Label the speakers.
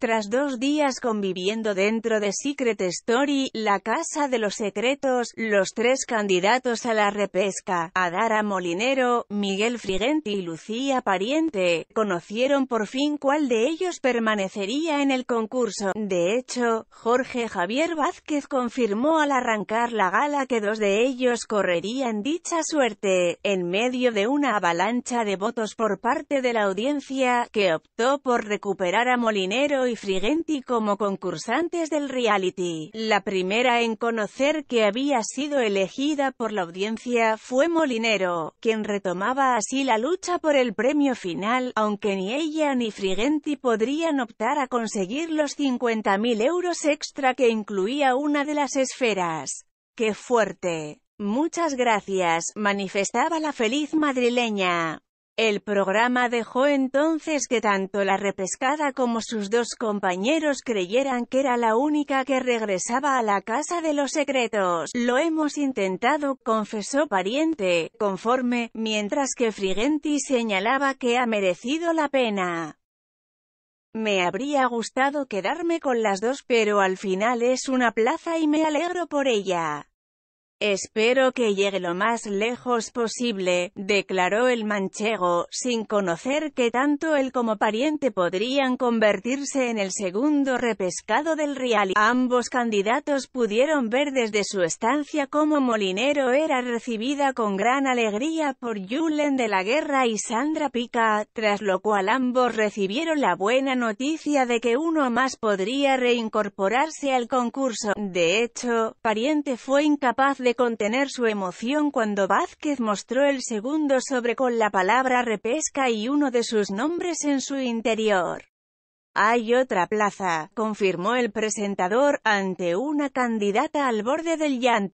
Speaker 1: Tras dos días conviviendo dentro de Secret Story, la Casa de los Secretos, los tres candidatos a la repesca, Adara Molinero, Miguel Frigenti y Lucía Pariente, conocieron por fin cuál de ellos permanecería en el concurso. De hecho, Jorge Javier Vázquez confirmó al arrancar la gala que dos de ellos correrían dicha suerte, en medio de una avalancha de votos por parte de la audiencia, que optó por recuperar a Molinero y Frigenti como concursantes del reality. La primera en conocer que había sido elegida por la audiencia fue Molinero, quien retomaba así la lucha por el premio final, aunque ni ella ni Frigenti podrían optar a conseguir los 50.000 euros extra que incluía una de las esferas. ¡Qué fuerte! Muchas gracias, manifestaba la feliz madrileña. El programa dejó entonces que tanto la repescada como sus dos compañeros creyeran que era la única que regresaba a la casa de los secretos. Lo hemos intentado, confesó pariente, conforme, mientras que Frigenti señalaba que ha merecido la pena. Me habría gustado quedarme con las dos pero al final es una plaza y me alegro por ella. Espero que llegue lo más lejos posible, declaró el manchego, sin conocer que tanto él como pariente podrían convertirse en el segundo repescado del Real. Ambos candidatos pudieron ver desde su estancia cómo Molinero era recibida con gran alegría por Julen de la Guerra y Sandra Pica, tras lo cual ambos recibieron la buena noticia de que uno más podría reincorporarse al concurso. De hecho, pariente fue incapaz de de contener su emoción cuando Vázquez mostró el segundo sobre con la palabra repesca y uno de sus nombres en su interior. Hay otra plaza, confirmó el presentador, ante una candidata al borde del llanto.